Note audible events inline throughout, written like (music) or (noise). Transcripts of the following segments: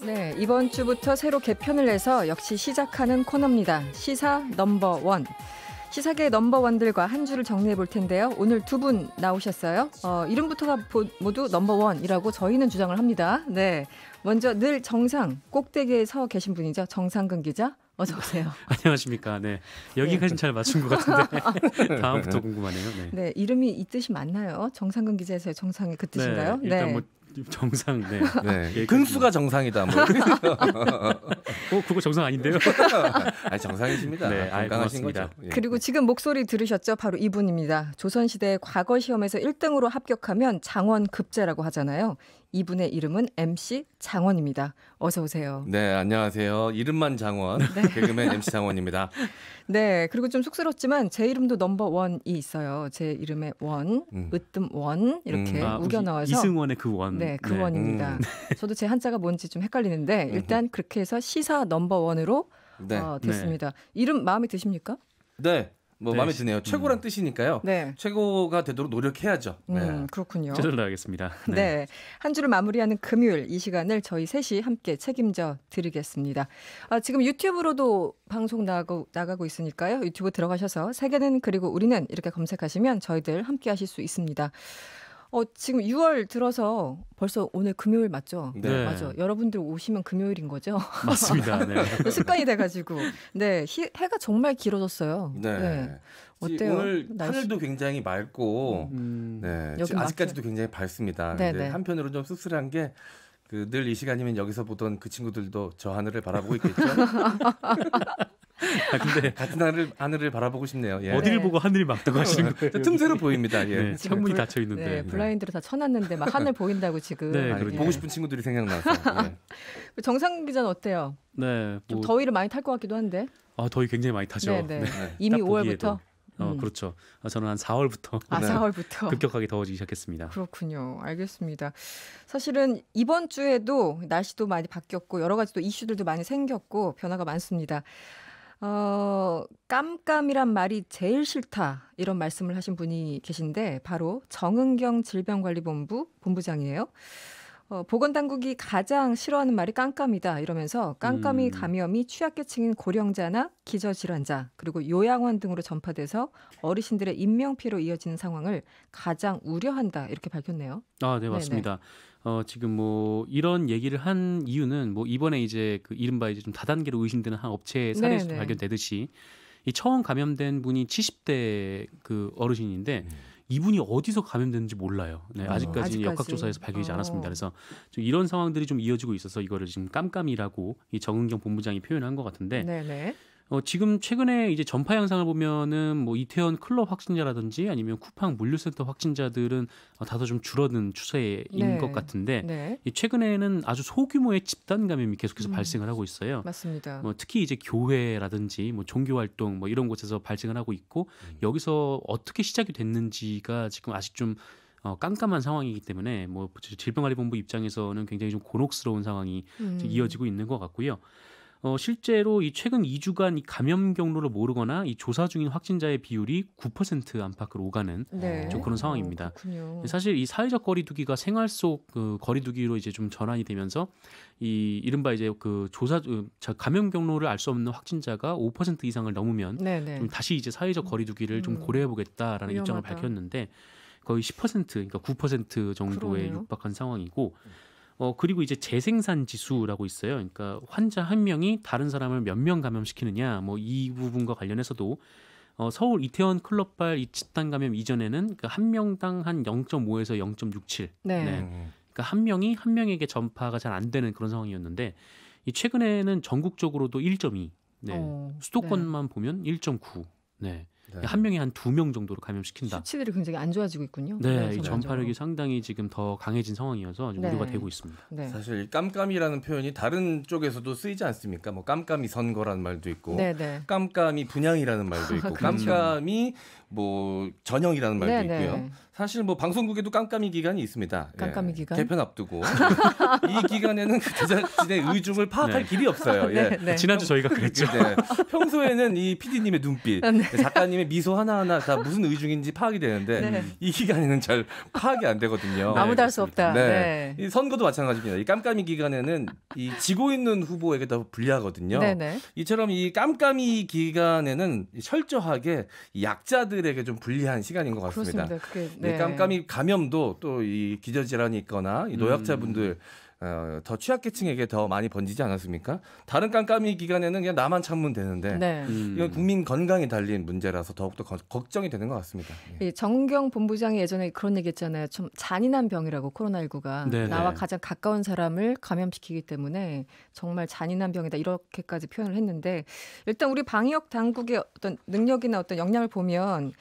네, 이번 주부터 새로 개편을 해서 역시 시작하는 코너입니다. 시사 넘버 원. 시사계 넘버원들과 한 주를 정리해 볼 텐데요. 오늘 두 분 나오셨어요. 어, 이름부터가 모두 넘버원이라고 저희는 주장을 합니다. 네. 먼저 늘 정상 꼭대기에 서 계신 분이죠. 정상근 기자. 어서 오세요. (laughs) 안녕하십니까. 네. 여기까지는 잘 네. 맞춘 것 같은데 (laughs) 네. 다음부터 궁금하네요. 네. 네. 이름이 이 뜻이 맞나요? 정상근 기자에서의 정상이 그 뜻인가요? 네. 일단 네. 뭐 정상. 네. (laughs) 네. 예, 근수가 정상이다. 뭐. (laughs) 어, 그거 정상 아닌데요? 아 정상이십니다. 네, 건강하신 아이, 거죠. 예. 그리고 지금 목소리 들으셨죠? 바로 이분입니다. 조선시대 과거 시험에서 1등으로 합격하면 장원 급제라고 하잖아요. 이분의 이름은 MC 장원입니다. 어서 오세요. 네, 안녕하세요. 이름만 장원, 네. (laughs) 개그맨 MC 장원입니다. 네, 그리고 좀 쑥스럽지만 제 이름도 넘버 원이 있어요. 제 이름의 원, 음. 으뜸 원 이렇게 음. 아, 우겨 넣어서 이승원의 그 원. 네, 그 네. 원입니다. 음. (laughs) 저도 제 한자가 뭔지 좀 헷갈리는데 일단 그렇게 해서 시사 넘버 원으로 네. 어, 됐습니다. 네. 이름 마음에 드십니까? 네, 뭐 네. 마음에 드네요. 최고란 음. 뜻이니까요. 네. 최고가 되도록 노력해야죠. 음, 네. 음, 그렇군요. 최선을 다하겠습니다. 네. 네. 한 주를 마무리하는 금요일 이 시간을 저희 셋이 함께 책임져 드리겠습니다. 아, 지금 유튜브로도 방송 나가고, 나가고 있으니까요. 유튜브 들어가셔서 세계는 그리고 우리는 이렇게 검색하시면 저희들 함께 하실 수 있습니다. 어, 지금 6월 들어서 벌써 오늘 금요일 맞죠? 네. 네. 맞아. 여러분들 오시면 금요일인 거죠? (laughs) 맞습니다. 네. 습관이 돼가지고. 네. 히, 해가 정말 길어졌어요. 네. 네. 어때요? 오늘 날씨... 하늘도 굉장히 맑고, 음... 네. 아직까지도 굉장히 밝습니다. 네, 네. 한편으로 는좀 씁쓸한 게, 그 늘 이 시간이면 여기서 보던 그 친구들도 저 하늘을 바라보고 있겠죠? (laughs) 아, 근데 (laughs) 같은 하늘, 하늘을 바라보고 싶네요. 예. 어디를 네. 보고 하늘이 막다고 어, 하시는 거예요? 틈새로 보입니다. 예. 네, 창문이 닫혀 있는데 네, 네, 블라인드로 다 쳐놨는데 막 하늘 보인다고 지금. 네, 아, 보고 싶은 친구들이 생각나서. 예. (laughs) 정상 기자는 어때요? 네, 뭐, 더위를 많이 탈 것 같기도 한데. 아, 더위 굉장히 많이 타죠. 네네. 네. 네. 네, 이미 5월부터. 어, 음. 그렇죠. 아, 저는 한 4월부터. 아, 4월부터. (laughs) 급격하게 더워지기 시작했습니다. 그렇군요. 알겠습니다. 사실은 이번 주에도 날씨도 많이 바뀌었고 여러 가지 또 이슈들도 많이 생겼고 변화가 많습니다. 어, 깜깜이란 말이 제일 싫다. 이런 말씀을 하신 분이 계신데 바로 정은경 질병관리본부 본부장이에요. 어, 보건당국이 가장 싫어하는 말이 깜깜이다 이러면서 깜깜이 음. 감염이 취약계층인 고령자나 기저질환자 그리고 요양원 등으로 전파돼서 어르신들의 인명피해로 이어지는 상황을 가장 우려한다 이렇게 밝혔네요. 아, 네 맞습니다. 어, 지금 뭐 이런 얘기를 한 이유는 뭐 이번에 이제 그 이른바 이제 좀 다단계로 의심되는 한 업체 사례에서 발견되듯이 이 처음 감염된 분이 70대 그 어르신인데. 음. 이분이 어디서 감염됐는지 몰라요. 네, 음. 어. 아직까지, 아 역학조사에서 밝혀지지 어. 않았습니다. 그래서 좀 이런 상황들이 좀 이어지고 있어서 이거를 지금 깜깜이라고 이 정은경 본부장이 표현한 것 같은데 네네. 어, 지금 최근에 이제 전파 양상을 보면은 뭐 이태원 클럽 확진자라든지 아니면 쿠팡 물류센터 확진자들은 어, 다소 좀 줄어든 추세인 네. 것 같은데 네. 최근에는 아주 소규모의 집단 감염이 계속해서 음. 발생을 하고 있어요. 맞습니다. 뭐 특히 이제 교회라든지 뭐 종교 활동 뭐 이런 곳에서 발생을 하고 있고 음. 여기서 어떻게 시작이 됐는지가 지금 아직 좀 어, 깜깜한 상황이기 때문에 뭐 질병관리본부 입장에서는 굉장히 좀 곤혹스러운 상황이 음. 이어지고 있는 것 같고요. 어, 실제로 이 최근 2주간 이 감염 경로를 모르거나 이 조사 중인 확진자의 비율이 9% 안팎으로 오가는 네. 좀 그런 상황입니다. 어, 사실 이 사회적 거리두기가 생활 속그 거리두기로 이제 좀 전환이 되면서 이 이른바 이제 그 조사 저 감염 경로를 알 수 없는 확진자가 5% 이상을 넘으면 네네. 네. 좀 다시 이제 사회적 거리두기를 음. 좀 고려해 보겠다라는 입장을 밝혔는데 거의 10% 그러니까 9% 정도에 그러네요. 육박한 상황이고 음. 어 그리고 이제 재생산 지수라고 있어요. 그러니까 환자 한 명이 다른 사람을 몇 명 감염시키느냐 뭐 이 부분과 관련해서도 어 서울 이태원 클럽발 이 집단 감염 이전에는 그한 그러니까 명당 한 0.5에서 0.67. 네. 네. 음. 그러니까 한 명이 한 명에게 전파가 잘 안 되는 그런 상황이었는데 이 최근에는 전국적으로도 1.2. 네. 어, 네. 수도권만 네. 보면 1.9. 네. 네. 한명이한 두 명 정도로 감염시킨다. 수치들이 굉장히 안 좋아지고 있군요. 네, 이 전파력이 상당히 지금 더 강해진 상황이어서 좀 네. 우려가 되고 있습니다. 네. 사실 깜깜이라는 표현이 다른 쪽에서도 쓰이지 않습니까? 뭐 깜깜이 선거라는 말도 있고, 네, 네. 깜깜이 분양이라는 말도 아, 있고, 그렇죠. 깜깜이 뭐 전형이라는 말도 네네. 네. 있고요. 사실 뭐 방송국에도 깜깜이 기간이 있습니다. 예, 깜깜이 예. 기간 개편 앞두고 (laughs) 이 기간에는 그 제작진의 의중을 파악할 네. 길이 없어요. 예. 네, 네. 지난주 저희가 그랬죠. 네. 평소에는 이 PD님의 눈빛, 네. 작가님의 미소 하나 하나 다 무슨 의중인지 파악이 되는데 이 기간에는 잘 파악이 안 되거든요. 아무도 할수 없다. 네. 이 선거도 마찬가지입니다. 이 깜깜이 기간에는 이 지고 있는 후보에게 더 불리하거든요. 이처럼 이 깜깜이 기간에는 철저하게 약자들 환자들에게 좀 불리한 시간인 것 같습니다. 그렇습니다. 그게, 네. 깜깜이 감염도 또 이 기저질환이 있거나 이 노약자분들 음. 어, 더 취약계층에게 더 많이 번지지 않았습니까? 다른 깜깜이 기간에는 그냥 나만 참으면 되는데 네. 음. 이건 국민 건강에 달린 문제라서 더욱더 거, 걱정이 되는 것 같습니다. 예. 정경 본부장이 예전에 그런 얘기했잖아요. 좀 잔인한 병이라고 코로나19가 네 나와 가장 가까운 사람을 감염시키기 때문에 정말 잔인한 병이다 이렇게까지 표현을 했는데 일단 우리 방역 당국의 어떤 능력이나 어떤 역량을 보면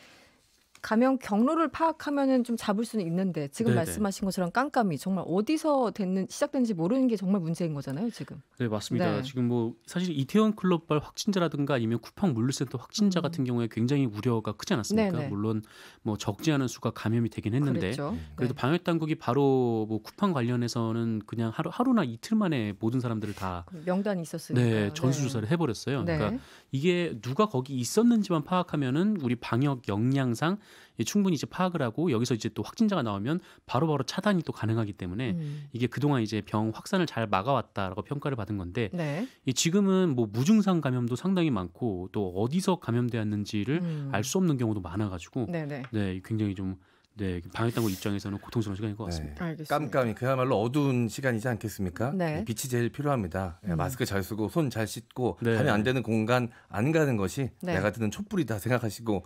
감염 경로를 파악하면은 좀 잡을 수는 있는데 지금 네네. 말씀하신 것처럼 깜깜이 정말 어디서 됐는 시작된지 모르는 게 정말 문제인 거잖아요 지금. 네 맞습니다. 네. 지금 뭐 사실 이태원 클럽발 확진자라든가 아니면 쿠팡 물류센터 확진자 음. 같은 경우에 굉장히 우려가 크지 않았습니까? 네네. 물론 뭐 적지 않은 수가 감염이 되긴 했는데 그랬죠. 네. 그래도 네. 방역 당국이 바로 뭐 쿠팡 관련해서는 그냥 하루 하루나 이틀 만에 모든 사람들을 다 명단이 있었으니까 네 전수 네. 조사를 해버렸어요. 그러니까 네. 이게 누가 거기 있었는지만 파악하면은 우리 방역 역량상 충분히 이제 파악을 하고 여기서 이제 또 확진자가 나오면 바로바로 바로 차단이 또 가능하기 때문에 음. 이게 그동안 이제 병 확산을 잘 막아왔다라고 평가를 받은 건데 네. 지금은 뭐 무증상 감염도 상당히 많고 또 어디서 감염되었는지를 음. 알수 없는 경우도 많아가지고 네, 네. 네 굉장히 좀 네, 방역당국 입장에서는 고통스러운 시간인것 네. 같습니다. 네, 깜깜이 그야말로 어두운 시간이지 않겠습니까? 네. 네 빛이 제일 필요합니다. 네, 음. 마스크 잘 쓰고 손 잘 씻고 네. 가면 안 되는 공간 안 가는 것이 내가 드는 촛불이다 생각하시고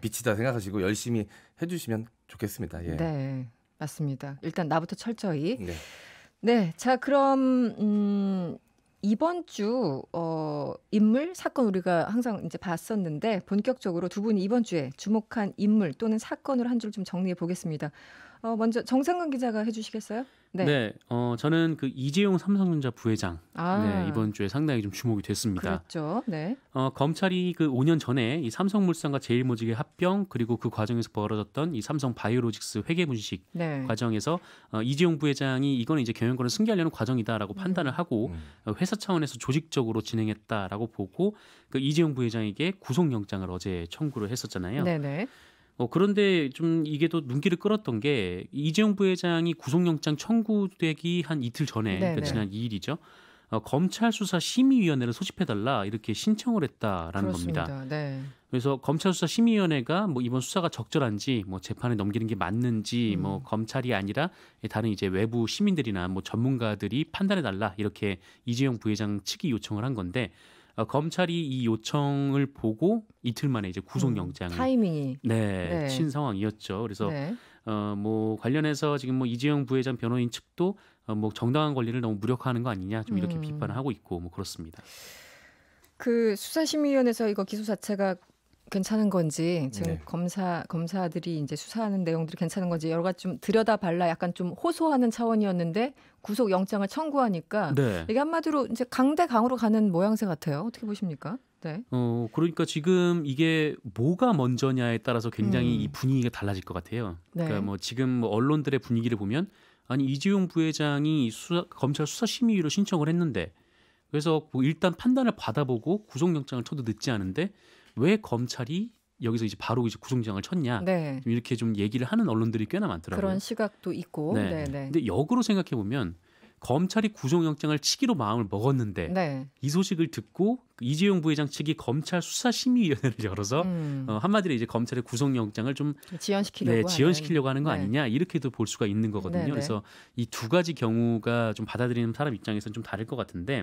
빛이다 생각하시고 열심히 해주시면 좋겠습니다. 예. 네, 맞습니다. 일단 나부터 철저히. 네, 자 그럼 음, 이번 주 어, 인물 사건 우리가 항상 이제 봤었는데 본격적으로 두 분이 이번 주에 주목한 인물 또는 사건으로 한줄 좀 정리해 보겠습니다. 어, 먼저 정상근 기자가 해주시겠어요? 네. 네. 어, 저는 그 이재용 삼성전자 부회장 아. 네, 이번 주에 상당히 좀 주목이 됐습니다. 그렇죠. 네. 어, 검찰이 그 5년 전에 이 삼성물산과 제일모직의 합병 그리고 그 과정에서 벌어졌던 이 삼성 바이오로직스 회계 분식 네. 과정에서 어, 이재용 부회장이 이거는 이제 경영권을 승계하려는 과정이다라고 음. 판단을 하고 음. 어, 회사 차원에서 조직적으로 진행했다라고 보고 그 이재용 부회장에게 구속영장을 어제 청구를 했었잖아요. 네네. 네. 어, 그런데 좀 이게 또 눈길을 끌었던 게 이재용 부회장이 구속영장 청구되기 한 이틀 전에 그러니까 지난 2일이죠. 어, 검찰 수사 심의위원회를 소집해달라 이렇게 신청을 했다라는 그렇습니다. 겁니다. 네. 그래서 검찰 수사 심의위원회가 뭐 이번 수사가 적절한지 뭐 재판에 넘기는 게 맞는지 음. 뭐 검찰이 아니라 다른 이제 외부 시민들이나 뭐 전문가들이 판단해달라 이렇게 이재용 부회장 측이 요청을 한 건데 어, 검찰이 이 요청을 보고 이틀 만에 이제 구속영장을 음, 타이밍이 네, 네, 친 상황이었죠. 그래서 네. 어뭐 관련해서 지금 뭐 이재용 부회장 변호인 측도 어뭐 정당한 권리를 너무 무력화하는 거 아니냐 좀 이렇게 음. 비판을 하고 있고 뭐 그렇습니다. 그 수사심의위원회에서 이거 기소 자체가 괜찮은 건지 지금 네. 검사 검사들이 이제 수사하는 내용들이 괜찮은 건지 여러 가지 좀 들여다발라 약간 좀 호소하는 차원이었는데 구속 영장을 청구하니까 네. 이게 한마디로 이제 강대 강으로 가는 모양새 같아요. 어떻게 보십니까? 네. 어 그러니까 지금 이게 뭐가 먼저냐에 따라서 굉장히 음. 이 분위기가 달라질 것 같아요. 네. 그러니까 뭐 지금 뭐 언론들의 분위기를 보면 아니 이재용 부회장이 수사, 검찰 수사 심의위로 신청을 했는데 그래서 뭐 일단 판단을 받아보고 구속영장을 쳐도 늦지 않은데 왜 검찰이 여기서 이제 바로 이제 구속영장을 쳤냐 네. 이렇게 좀 얘기를 하는 언론들이 꽤나 많더라고요. 그런 시각도 있고. 네. 네, 네. 근데 역으로 생각해 보면 검찰이 구속영장을 치기로 마음을 먹었는데 네. 이 소식을 듣고 이재용 부회장 측이 검찰 수사심의위원회를 열어서 음. 어, 한마디로 이제 검찰의 구속영장을 좀, 지연시키려고, 네, 지연시키려고 하는 거 네. 아니냐 이렇게도 볼 수가 있는 거거든요. 네네. 네. 그래서 이 두 가지 경우가 좀 받아들이는 사람 입장에서는 좀 다를 것 같은데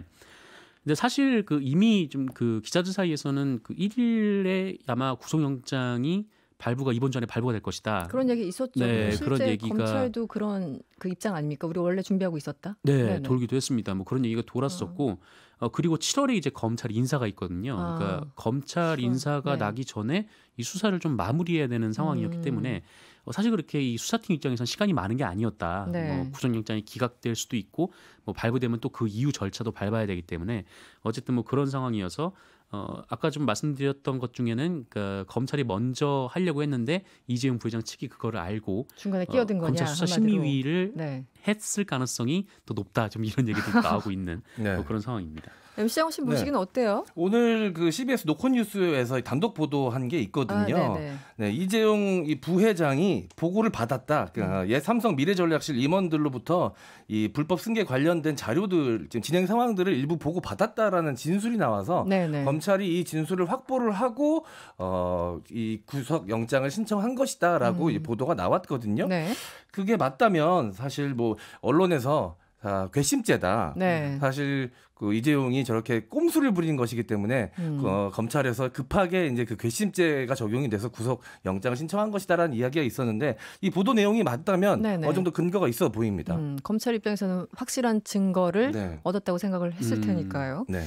근데 사실 그 이미 좀 그 기자들 사이에서는 그 1일에 아마 구속영장이 발부가 이번 전에 발부가 될 것이다. 그런 얘기 있었죠. 네, 실제 그런 얘기가 검찰도 그런 그 입장 아닙니까? 우리 원래 준비하고 있었다. 네, 네네. 돌기도 했습니다. 뭐 그런 얘기가 돌았었고, 아. 어, 그리고 7월에 이제 검찰 인사가 있거든요. 아, 그러니까 검찰 인사가 네. 나기 전에 이 수사를 좀 마무리해야 되는 상황이었기 음. 때문에 어, 사실 그렇게 이 수사팀 입장에선 시간이 많은 게 아니었다. 네. 뭐 구속영장이 기각될 수도 있고 뭐 발부되면 또 그 이후 절차도 밟아야 되기 때문에 어쨌든 뭐 그런 상황이어서 어, 아까 좀 말씀드렸던 것 중에는 그 검찰이 먼저 하려고 했는데 이재용 부회장 측이 그거를 알고 중간에 어, 끼어든 어, 거냐 검찰 수사 심의위를 네. 했을 가능성이 더 높다. 좀 이런 얘기도 나오고 있는 (laughs) 네. 뭐 그런 상황입니다. MC 영씨 보시기는 네. 어때요? 오늘 그 CBS 노컷뉴스에서 단독 보도한 게 있거든요. 아, 네, 네. 네, 이재용 이 부회장이 보고를 받았다. 그러니까 예, 삼성 미래전략실 임원들로부터 이 불법 승계 관련된 자료들 지금 진행 상황들을 일부 보고 받았다라는 진술이 나와서 네네. 네. 검찰이 이 진술을 확보를 하고 어이 구속 영장을 신청한 것이다라고 음. 보도가 나왔거든요. 네. 그게 맞다면 사실 뭐 언론에서 아, 괘씸죄다. 네. 사실 그 이재용이 저렇게 꼼수를 부리는 것이기 때문에 음. 그, 어, 검찰에서 급하게 이제 그 괘씸죄가 적용이 돼서 구속 영장을 신청한 것이다라는 이야기가 있었는데 이 보도 내용이 맞다면 네네. 네. 어느 정도 근거가 있어 보입니다. 음, 검찰 입장에서는 확실한 증거를 네. 얻었다고 생각을 했을 음. 테니까요. 네.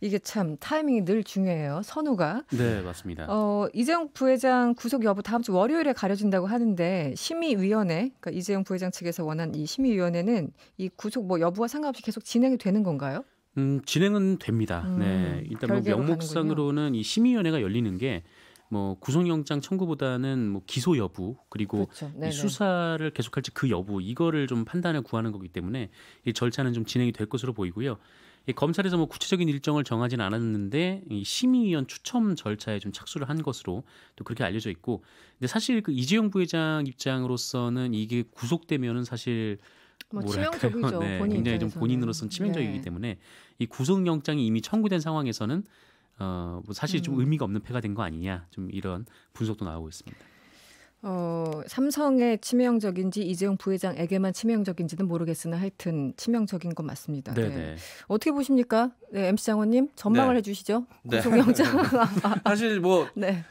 이게 참 타이밍이 늘 중요해요. 선우가. 네, 맞습니다. 어, 이재용 부회장 구속 여부 다음 주 월요일에 가려진다고 하는데 심의위원회, 그러니까 이재용 부회장 측에서 원한 이 심의위원회는 이 구속 뭐 여부와 상관없이 계속 진행이 되는 건가요? 음, 진행은 됩니다. 음, 네, 일단 뭐 명목상으로는 가는군요. 이 심의위원회가 열리는 게 뭐 구속영장 청구보다는 뭐 기소 여부 그리고 그렇죠. 이 수사를 계속할지 그 여부 이거를 좀 판단을 구하는 거기 때문에 이 절차는 좀 진행이 될 것으로 보이고요. 검찰에서 뭐 구체적인 일정을 정하진 않았는데 이 심의위원 추첨 절차에 좀 착수를 한 것으로 또 그렇게 알려져 있고 근데 사실 그 이재용 부회장 입장으로서는 이게 구속되면은 사실 뭐 치명적이죠. (laughs) 네, 본인 굉장히 입장에서는. 좀 본인으로서는 치명적이기 네. 때문에 이 구속영장이 이미 청구된 상황에서는 어뭐 사실 좀 음. 의미가 없는 패가 된 거 아니냐 좀 이런 분석도 나오고 있습니다. 어, 삼성의 치명적인지 이재용 부회장에게만 치명적인지는 모르겠으나 하여튼 치명적인 건 맞습니다. 네, 네. 네. 어떻게 보십니까? 네, MC 장원님 전망을 네. 해주시죠. 네. 구속영장. 네. (laughs) 사실 뭐 네.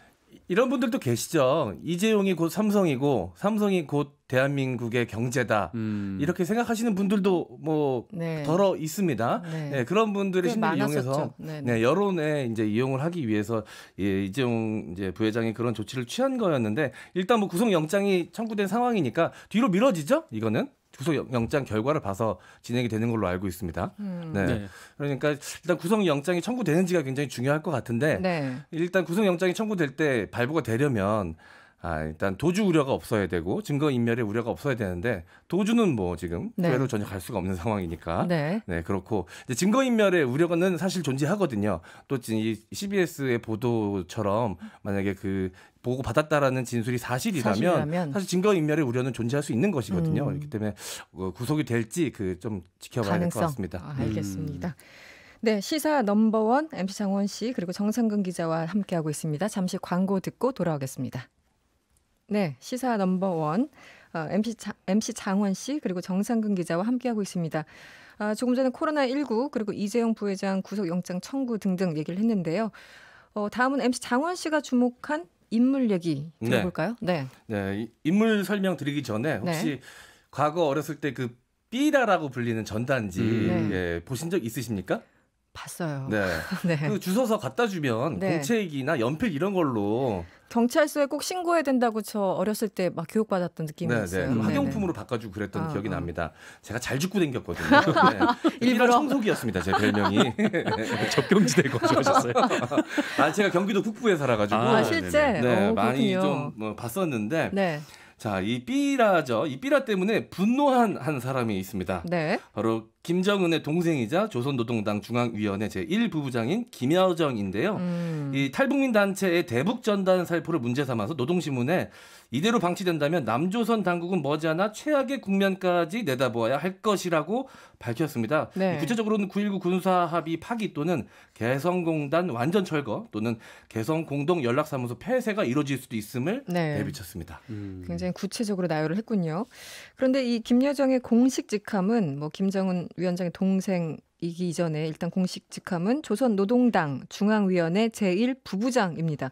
이런 분들도 계시죠. 이재용이 곧 삼성이고 삼성이 곧 대한민국의 경제다 음. 이렇게 생각하시는 분들도 뭐 네. 덜어 있습니다. 네. 네 그런 분들의 심리 이용해서 네, 네. 네 여론에 이제 이용을 하기 위해서 예, 이재용 이제 부회장이 그런 조치를 취한 거였는데 일단 뭐 구속영장이 청구된 상황이니까 뒤로 미뤄지죠. 이거는 구속영장 결과를 봐서 진행이 되는 걸로 알고 있습니다. 음. 네. 네. 그러니까 일단 구속영장이 청구되는지가 굉장히 중요할 것 같은데 네. 일단 구속영장이 청구될 때 발부가 되려면 아, 일단 도주 우려가 없어야 되고 증거 인멸의 우려가 없어야 되는데 도주는 뭐 지금 그 네. 교회로 전혀 갈 수가 없는 상황이니까 네, 네 그렇고 이제 증거 인멸의 우려는 사실 존재하거든요. 또이 CBS의 보도처럼 만약에 그 보고 받았다라는 진술이 사실이라면, 사실이라면. 사실 증거 인멸의 우려는 존재할 수 있는 것이거든요. 음. 그렇기 때문에 어, 구속이 될지 그 좀 지켜봐야 될 것 같습니다. 아, 음. 알겠습니다. 음. 네, 시사 넘버원 MC 장원 씨 그리고 정상근 기자와 함께하고 있습니다. 잠시 광고 듣고 돌아오겠습니다. 네, 시사 넘버 원 어, MC 자, MC 장원 씨 그리고 정상근 기자와 함께하고 있습니다. 아, 조금 전에 코로나 19 그리고 이재용 부회장 구속영장 청구 등등 얘기를 했는데요. 어, 다음은 MC 장원 씨가 주목한 인물 얘기 네. 들어볼까요? 네. 네, 네 인물 설명 드리기 전에 네. 혹시 네. 과거 어렸을 때 그 삐라라고 불리는 전단지 음, 네. 예, 보신 적 있으십니까? 봤어요. 네. (laughs) 네. 그 주소서 갖다 주면 네. 공책이나 연필 이런 걸로 경찰서에 꼭 신고해야 된다고 저 어렸을 때 막 교육받았던 느낌이었어요. 네, 네. 학용품으로 그 바꿔주고 그랬던 아, 기억이 어. 납니다. 제가 잘 죽고 댕겼거든요. 네. (laughs) 일부러 청소기였습니다. 제 별명이 접경지대 (laughs) 거주하셨어요. 아 제가 경기도 북부에 살아가지고 아, 아 실제 네, 오, 어, 많이 좀뭐 봤었는데. 네. 자, 이 삐라죠. 이 삐라 때문에 분노한 한 사람이 있습니다. 네. 바로 김정은의 동생이자 조선노동당 중앙위원회 제1부부장인 김여정인데요. 음. 이 탈북민 단체의 대북 전단 살포를 문제 삼아서 노동신문에 이대로 방치된다면 남조선 당국은 머지않아 최악의 국면까지 내다보아야 할 것이라고 밝혔습니다. 네. 구체적으로는 9.19 군사합의 파기 또는 개성공단 완전 철거 또는 개성공동연락사무소 폐쇄가 이루어질 수도 있음을 네. 내비쳤습니다. 음. 굉장히 구체적으로 나열을 했군요. 그런데 이 김여정의 공식 직함은 뭐 김정은 위원장의 동생이기 이전에 일단 공식 직함은 조선 노동당 중앙위원회 제1부부장입니다.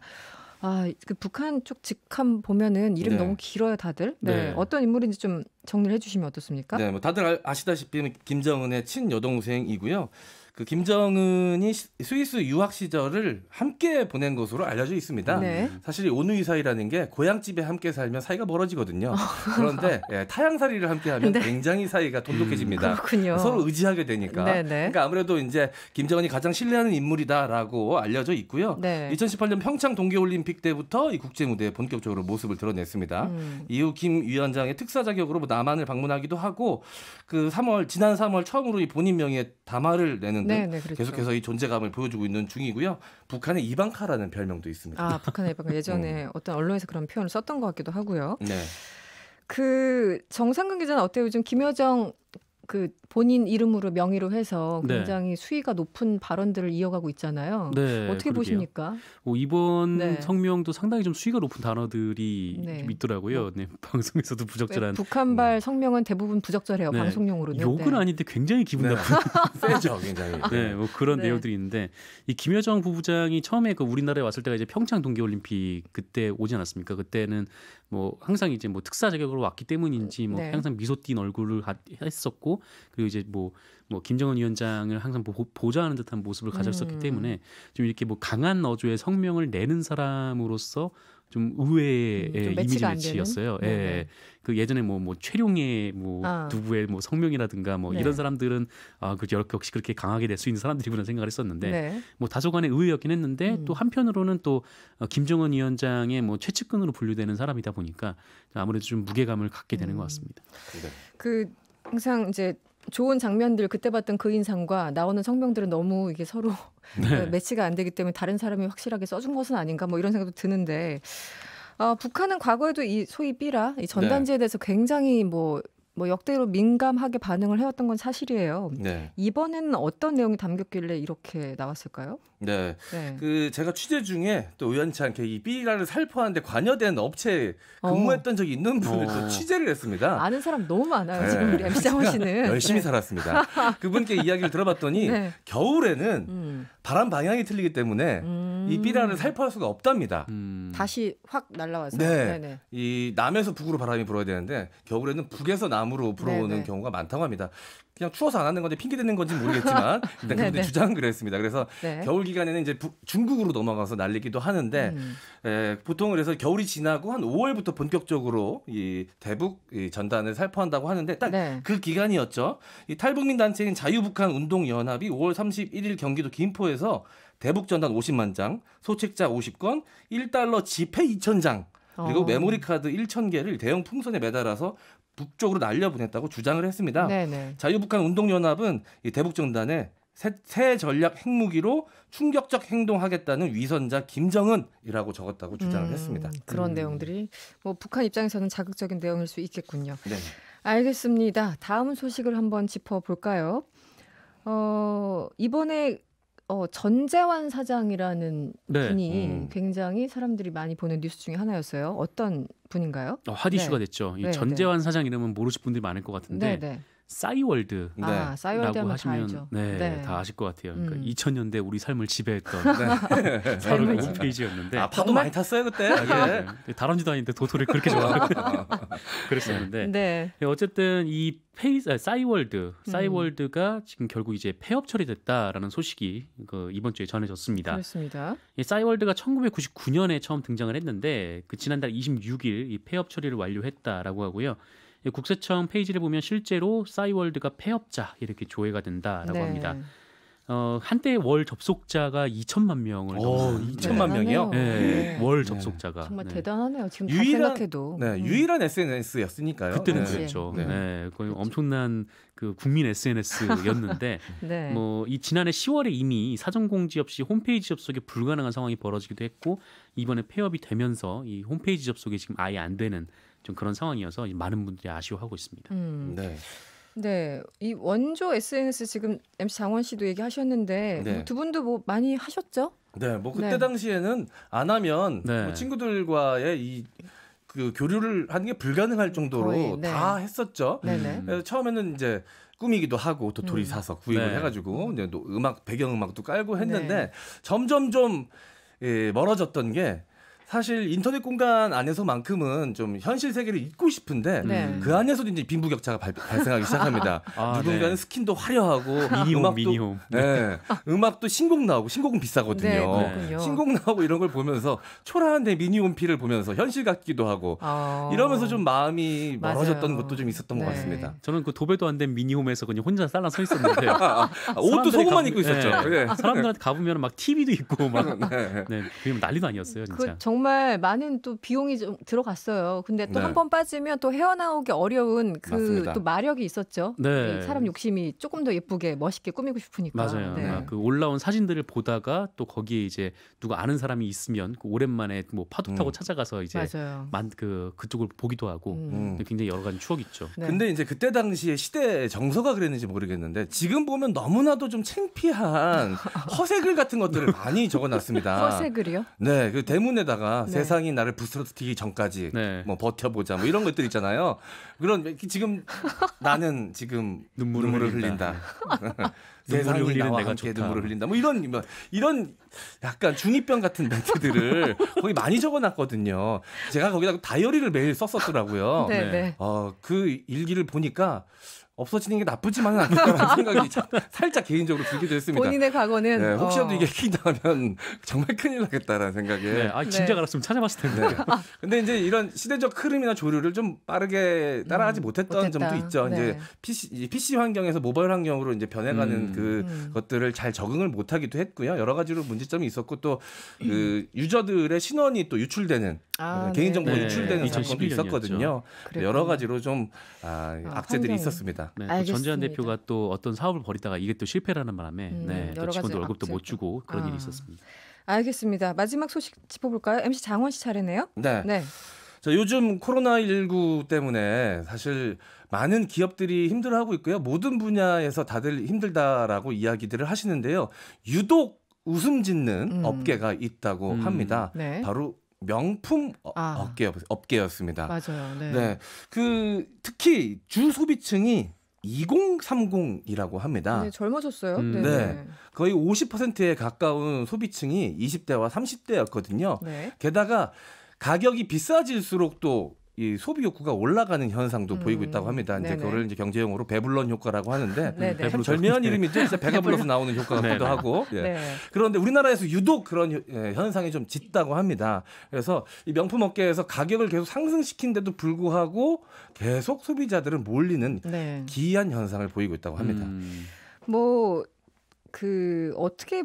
아, 그 북한 쪽 직함 보면은 이름 네. 너무 길어요, 다들. 네. 네. 어떤 인물인지 좀 정리를 해 주시면 어떻습니까? 네, 뭐 다들 아시다시피 김정은의 친여동생이고요. 그 김정은이 스위스 유학 시절을 함께 보낸 것으로 알려져 있습니다. 네. 사실 온누이 사이라는 게 고향집에 함께 살면 사이가 멀어지거든요. 어. 그런데 예, 타향살이를 함께 하면 네. 굉장히 사이가 돈독해집니다. 음, 서로 의지하게 되니까. 네네. 네. 그러니까 아무래도 이제 김정은이 가장 신뢰하는 인물이다라고 알려져 있고요. 네. 2018년 평창 동계올림픽 때부터 이 국제 무대에 본격적으로 모습을 드러냈습니다. 음. 이후 김 위원장의 특사 자격으로 뭐 남한을 방문하기도 하고 그 3월 지난 3월 처음으로 이 본인 명의의 담화를 내는 네, 네, 그렇죠. 계속해서 이 존재감을 보여주고 있는 중이고요. 북한의 이방카라는 별명도 있습니다. 아, 북한의 이방카 (laughs) 예전에 음. 어떤 언론에서 그런 표현을 썼던 것 같기도 하고요. 네. 그 정상근 기자는 어때요? 요즘 김여정 그 본인 이름으로 명의로 해서 네. 굉장히 네. 수위가 높은 발언들을 이어가고 있잖아요. 네, 어떻게 그러게요. 보십니까? 어, 이번 네. 성명도 상당히 좀 수위가 높은 단어들이 네. 좀 있더라고요. 뭐 네, (laughs) 방송에서도 부적절한. 네, 북한발 음. 성명은 대부분 부적절해요. 방송용으로는. 욕은 아닌데 굉장히 기분 나쁜. (laughs) 세죠, 굉장히. 네, 뭐 그런 내용들이 있는데 이 김여정 부부장이 처음에 그 우리나라에 왔을 때가 이제 평창 동계올림픽 그때 오지 않았습니까? 그때는 뭐 항상 이제 뭐 특사 자격으로 왔기 때문인지 뭐 항상 미소 띤 얼굴을 했었고 그리고 그리고 이제 뭐뭐 뭐 김정은 위원장을 항상 보, 보좌하는 듯한 모습을 가졌었기 음. 때문에 좀 이렇게 뭐 강한 어조의 성명을 내는 사람으로서 좀 의외의 음, 좀 이미지 매치였어요. 예. 예. 네, 네. 그 예전에 뭐뭐 뭐 최룡의 뭐 아. 누구의 뭐 성명이라든가 뭐 네. 이런 사람들은 아그 역시 그렇게 강하게 될 수 있는 사람들이구나 생각을 했었는데 네. 뭐 다소간의 의외였긴 했는데 음. 또 한편으로는 또 어, 김정은 위원장의 뭐 최측근으로 분류되는 사람이다 보니까 아무래도 좀 무게감을 갖게 되는 음. 것 같습니다. 네. 그 항상 이제 좋은 장면들 그때 봤던 그 인상과 나오는 성명들은 너무 이게 서로 (laughs) 네. 어, 매치가 안 되기 때문에 다른 사람이 확실하게 써준 것은 아닌가 뭐 이런 생각도 드는데 어, 북한은 과거에도 이 소위 삐라 이 전단지에 네. 대해서 굉장히 뭐뭐 뭐 역대로 민감하게 반응을 해왔던 건 사실이에요. 네. 이번에는 어떤 내용이 담겼길래 이렇게 나왔을까요? 네. 네. 그 제가 취재 중에 또 우연치 않게 이 삐라를 살포하는데 관여된 업체에 어. 근무했던 적이 있는 어. 분을 또 취재를 했습니다. 아는 사람 너무 많아요. 네. 지금 우리 MC 장호 씨는 열심히 네. 살았습니다. (laughs) 그분께 이야기를 들어봤더니 네. 겨울에는 음. 바람 방향이 틀리기 때문에 음. 이 삐라를 살포할 수가 없답니다. 음. 다시 확 날라와서. 네. 네네. 이 남에서 북으로 바람이 불어야 되는데 겨울에는 북에서 남으로 불어오는 네네. 경우가 많다고 합니다. 그냥 추워서 안 하는 건데 핑계 대는 건지 모르겠지만 (laughs) 일단 그분들 네, 네. 주장은 그랬습니다. 그래서 네. 겨울 기간에는 이제 부, 중국으로 넘어가서 날리기도 하는데 음. 에, 예, 보통 그래서 겨울이 지나고 한 5월부터 본격적으로 이 대북 이 전단을 살포한다고 하는데 딱그 네. 그 기간이었죠. 이 탈북민 단체인 자유북한 운동 연합이 5월 31일 경기도 김포에서 대북 전단 50만 장, 소책자 50권, 1달러 지폐 2천 장 그리고 어. 메모리 카드 1,000개를 대형 풍선에 매달아서 북쪽으로 날려보냈다고 주장을 했습니다. 네네. 자유북한 운동연합은 이 대북정단에 새, 새, 전략 핵무기로 충격적 행동하겠다는 위선자 김정은이라고 적었다고 주장을 음, 했습니다. 그런 음. 내용들이 뭐 북한 입장에서는 자극적인 내용일 수 있겠군요. 네네. 알겠습니다. 다음 소식을 한번 짚어볼까요? 어, 이번에 어, 전재환 사장이라는 네. 분이 음. 굉장히 사람들이 많이 보는 뉴스 중에 하나였어요. 어떤 분인가요? 어, 핫 이슈가 네. 됐죠. 이 네, 네. 전재환 사장 이름은 모르실 분들이 많을 것 같은데 네, 싸이월드라고 네. 아, 하시면 네, 네, 다 아실 것 같아요. 그러니까 음. 2000년대 우리 삶을 지배했던 (laughs) 네. 삶의 페이지였는데 아, 파도 정말? 많이 탔어요 그때. 아, 예. 네. 다람쥐도 아닌데 도토리 그렇게 좋아하고 (laughs) (laughs) 그랬었는데 네. 네. 어쨌든 이 페이스 아, 싸이월드 음. 싸이월드가 음. 지금 결국 이제 폐업 처리됐다라는 소식이 그 이번 주에 전해졌습니다. 그렇습니다. 이 예, 싸이월드가 1999년에 처음 등장을 했는데 그 지난달 26일 이 폐업 처리를 완료했다라고 하고요. 예, 국세청 페이지를 보면 실제로 싸이월드가 폐업자 이렇게 조회가 된다라고 네. 합니다. 어, 한때 월 접속자가 2천만 명을 오, 2천만 네. 명이요? 네, 네. 월 네. 접속자가 정말 네. 대단하네요. 지금 유일한, 생각해도 네, 음. 유일한 SNS였으니까요. 그때는 네. 그랬죠 네, 거의 엄청난 그 국민 SNS였는데 (laughs) 뭐 이 지난해 10월에 이미 사전 공지 없이 홈페이지 접속이 불가능한 상황이 벌어지기도 했고 이번에 폐업이 되면서 이 홈페이지 접속이 지금 아예 안 되는 좀 그런 상황이어서 많은 분들이 아쉬워하고 있습니다. 음. 네. 네, 이 원조 SNS 지금 MC 장원 씨도 얘기하셨는데 뭐 네. 두 분도 뭐 많이 하셨죠? 네, 뭐 그때 네. 당시에는 안 하면 네. 뭐 친구들과의 이 그 교류를 하는 게 불가능할 정도로 거의, 네. 다 했었죠. 음. 그래서 처음에는 이제 꾸미기도 하고 도토리 음. 사서 구입을 네. 해가지고 이제 음악 배경 음악도 깔고 네. 했는데 점점 좀 예, 멀어졌던 게 사실 인터넷 공간 안에서만큼은 좀 현실 세계를 잊고 싶은데 음. 네. 그 안에서도 이제 빈부격차가 발, 생하기 시작합니다. (laughs) 아, 네. 누군가는 네. 스킨도 화려하고 미니홈, 음악도 미니홈. 네. 음악도 신곡 나오고 신곡은 비싸거든요. 네, 신곡 나오고 이런 걸 보면서 초라한데 미니홈피를 보면서 현실 같기도 하고 아, 이러면서 좀 마음이 멀어졌던 맞아요. 것도 좀 있었던 것 네. 같습니다. 저는 그 도배도 안 된 미니홈에서 그냥 혼자 살라 서 있었는데 (laughs) 아, 옷도 소금만 입고 있었죠. 예. 사람들한테 가보면 막 TV도 있고 막 (laughs) 네. 네. 뭐 난리도 아니었어요. 진짜. 그, 정말 많은 또 비용이 좀 들어갔어요. 근데 또 네. 한번 빠지면 또 헤어나오기 어려운 그 또 마력이 있었죠. 네. 사람 욕심이 조금 더 예쁘게 멋있게 꾸미고 싶으니까. 맞아요. 네. 아, 그 올라온 사진들을 보다가 또 거기에 이제 누가 아는 사람이 있으면 그 오랜만에 뭐 파도 타고 음. 찾아가서 이제 만그 그쪽을 보기도 하고 음. 음. 굉장히 여러 가지 추억이 있죠. 네. 근데 이제 그때 당시에 시대 정서가 그랬는지 모르겠는데 지금 보면 너무나도 좀 창피한 (laughs) 허세글 같은 것들을 많이 적어놨습니다. 허세글이요? 네, 그 대문에다가 하다가 네. 세상이 나를 부스러뜨리기 전까지 네. 뭐 버텨보자 뭐 이런 것들 있잖아요. 그런 지금 나는 지금 눈물을, 눈물을 흘린다. 흘린다. (laughs) 세상이 눈물을 나와 내 함께 좋다. 눈물을 흘린다. 뭐 이런 뭐 이런 약간 중이병 같은 멘트들을 (laughs) 거기 많이 적어놨거든요. 제가 거기다 다이어리를 매일 썼었더라고요. 네, 네, 어, 그 일기를 보니까 없어지는 게 나쁘지만은 않다는 (laughs) 생각이 자, 살짝 개인적으로 들게 됐습니다. 본인의 과거는 네, 혹시라도 어. 이게 킹당하면 (laughs) 정말 큰일 나겠다라는 생각에. 네, 아 진짜 네. 알았으면 찾아봤을 텐데. 네. 근데 이제 이런 시대적 흐름이나 조류를 좀 빠르게 따라하지 음, 못했던 못했다. 점도 있죠. 네. 이제 PC, PC 환경에서 모바일 환경으로 이제 변해가는 음. 그 음. 것들을 잘 적응을 못하기도 했고요. 여러 가지로 문제점이 있었고 또그 음. 유저들의 신원이 또 유출되는 아, 네, 개인정보 네. 유출되는 네, 사건도 있었거든요. 그랬군요. 여러 가지로 좀 아, 아 악재들이 아, 있었습니다. 있다. 네, 또전재환 대표가 또 어떤 사업을 벌이다가 이게 또 실패라는 바람에 음, 네, 또 직원들 월급도 못 주고 그런 아. 일이 있었습니다. 알겠습니다. 마지막 소식 짚어볼까요? MC 장원 씨 차례네요. 네. 네. 자, 요즘 코로나19 때문에 사실 많은 기업들이 힘들어하고 있고요. 모든 분야에서 다들 힘들다라고 이야기들을 하시는데요. 유독 웃음 짓는 음. 업계가 있다고 음. 합니다. 네. 바로 명품 어, 아. 업계, 업계였습니다. 맞아요. 네. 네. 그 특히 주 소비층이 2030이라고 합니다. 네, 젊어졌어요. 음. 네. 네. 거의 50%에 가까운 소비층이 20대와 30대였거든요. 네. 게다가 가격이 비싸질수록 또이 소비 욕구가 올라가는 현상도 음. 보이고 있다고 합니다. 이제 네네. 그거 이제 경제용어로 배불런 효과라고 하는데 참 절묘한 이름이죠. 진짜 배가 불러서 나오는 효과 같기도 하고. 예. 네. 그런데 우리나라에서 유독 그런 예, 현상이 좀 짙다고 합니다. 그래서 이 명품 업계에서 가격을 계속 상승시킨데도 불구하고 계속 소비자들은 몰리는 네. 기이한 현상을 보이고 있다고 합니다. 음. 뭐그 어떻게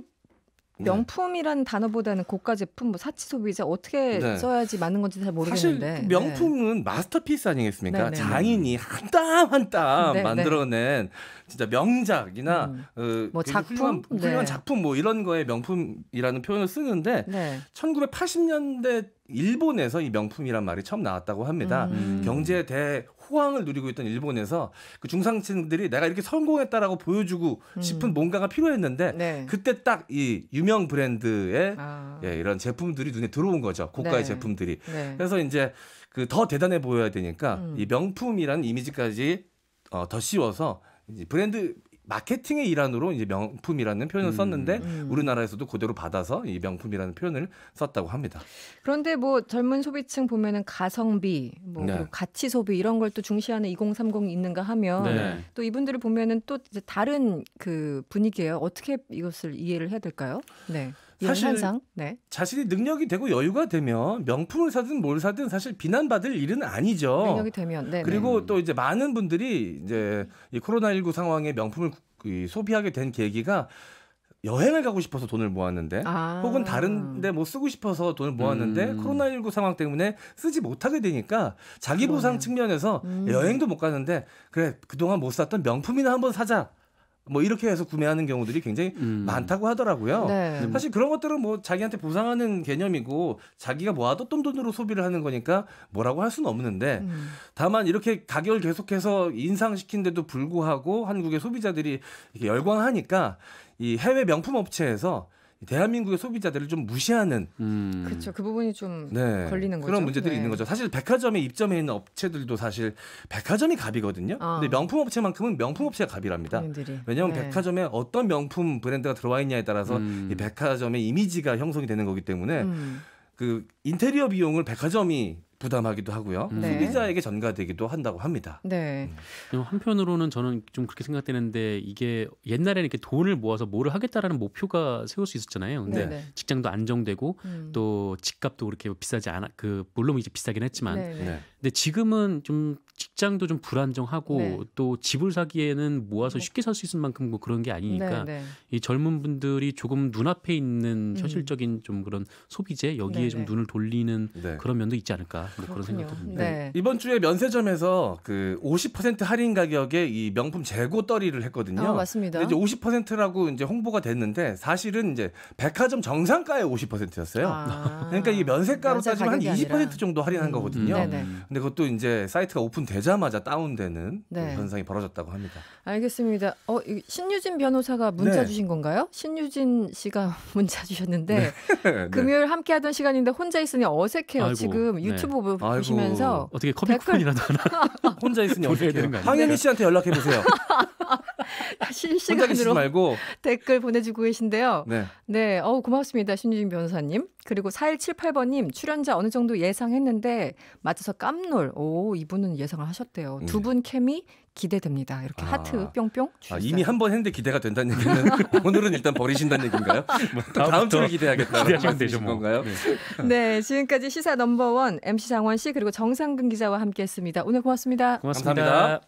네. 명품이라는 단어보다는 고가 제품, 뭐 사치 소비자 어떻게 네. 써야지 맞는 건지 잘 모르겠는데 사실 네. 명품은 네. 마스터피스 아니겠습니까? 네네. 네, 장인이 한땀 한땀 만들어낸 진짜 명작이나 음. 어, 뭐 작품, 훌륭한, 훌륭한 작품 뭐 이런 거에 명품이라는 표현을 쓰는데 1980년대 일본에서 이 명품이란 말이 처음 나왔다고 합니다. 음. 음. 경제 에 대호황을 해 누리고 있던 일본에서 그 중상층들이 내가 이렇게 성공했다라고 보여주고 음. 싶은 뭔가가 필요했는데 네. 그때 딱 이 유명 브랜드의 아. 예, 이런 제품들이 눈에 들어온 거죠. 고가의 네. 제품들이. 네. 그래서 이제 그 더 대단해 보여야 되니까 음. 이 명품이라는 이미지까지 어, 더 씌워서 이제 브랜드 마케팅의 일환으로 이제 명품이라는 표현을 음. 썼는데 음. 우리나라에서도 그대로 받아서 이 명품이라는 표현을 썼다고 합니다. 그런데 뭐 젊은 소비층 보면은 가성비, 뭐 네. 가치 소비 이런 걸 또 중시하는 2030 있는가 하면 네. 또 이분들을 보면은 또 다른 그 분위기예요. 어떻게 이것을 이해를 해야 될까요? 네. 예, 사실 네. 자신이 능력이 되고 여유가 되면 명품을 사든 뭘 사든 사실 비난받을 일은 아니죠. 능력이 되면. 네, 네. 그리고 또 이제 많은 분들이 이제 이 코로나19 상황에 명품을 소비하게 된 계기가 여행을 가고 싶어서 돈을 모았는데 아. 혹은 다른데 뭐 쓰고 싶어서 돈을 모았는데 음. 코로나19 상황 때문에 쓰지 못하게 되니까 자기 보상 측면에서 음. 여행도 못 가는데 그래 그동안 못 샀던 명품이나 한번 사자 뭐 이렇게 해서 구매하는 경우들이 굉장히 음. 많다고 하더라고요. 네. 사실 그런 것들은 뭐 자기한테 보상하는 개념이고 자기가 모아도던 돈으로 소비를 하는 거니까 뭐라고 할 수는 없는데 음. 다만 이렇게 가격을 계속해서 인상시킨데도 불구하고 한국의 소비자들이 이렇게 열광하니까 이 해외 명품 업체에서 대한민국의 소비자들을 좀 무시하는 음. 그렇죠 그 부분이 좀 네. 걸리는 거죠 그런 문제들이 네. 있는 거죠 사실 백화점에 입점해 있는 업체들도 사실 백화점이 갑이거든요 아. 근데 명품 업체만큼은 명품 업체가 갑이랍니다 왜냐하면 네. 백화점에 어떤 명품 브랜드가 들어와 있냐에 따라서 음. 이 백화점의 이미지가 형성이 되는 거기 때문에 음. 그 인테리어 비용을 백화점이 부담하기도 하고요. 음. 네. 소비자에게 전가되기도 한다고 합니다. 네. 음. 한편으로는 저는 좀 그렇게 생각되는데 이게 옛날에는 이렇게 돈을 모아서 뭐를 하겠다라는 목표가 세울 수 있었잖아요. 근데 네네. 네. 직장도 안정되고 음. 또 집값도 그렇게 비싸지 않아 그 물론 이제 비싸긴 했지만 네. 네. 네. 근데 지금은 좀 직장도 좀 불안정하고 네. 또 집을 사기에는 모아서 네. 쉽게 살 수 있을 만큼 뭐 그런 게 아니니까 네, 네. 이 젊은 분들이 조금 눈앞에 있는 음. 현실적인 음. 좀 그런 소비재 여기에 네, 좀 눈을 돌리는 그런 면도 있지 않을까 뭐 그런 생각도 듭니다. 이번 주에 면세점에서 그 50% 할인 가격에 이 명품 재고 떨이를 했거든요. 아, 맞습니다. 이제 50%라고 이제 홍보가 됐는데 사실은 이제 백화점 정상가의 50%였어요. 아. 그러니까 이 면세가로 따지면 한 20% 정도 할인한 음. 거거든요. 음. 근데 그것도 이제 사이트가 오픈되자 오자마자 다운되는 네. 현상이 벌어졌다고 합니다. 알겠습니다. 어, 신유진 변호사가 문자 네. 주신 건가요? 신유진 씨가 (laughs) 문자 주셨는데 네. (laughs) 네. 금요일 함께하던 시간인데 혼자 있으니 어색해요. 아이고, 지금 네. 유튜브 보시면서 어떻게 커피 댓글... 쿠폰이라도 하나 혼자 있으니 (laughs) 어색해요. 황현희 씨한테 연락해 보세요. 실시간으로 (laughs) 말고. 댓글 보내주고 계신데요. 네. 네. 어우, 고맙습니다. 신유진 변호사님. 그리고 4178번님, 출연자 어느 정도 예상했는데 맞아서 깜놀. 오, 이분은 예상을 하셨대요. 음. 두분 케미 기대됩니다. 이렇게 아. 하트 뿅뿅 아, 주셨어요. 아, 이미 한 번 했는데 기대가 된다는 얘기는 (laughs) 오늘은 일단 버리신다는 얘기인가요? 뭐 다음 주에 기대하겠다는 되죠, 뭐. 건가요? 네. 네, 지금까지 시사 넘버원 MC 장원 씨 그리고 정상근 기자와 함께했습니다. 오늘 고맙습니다. 고맙습니다. 감사합니다.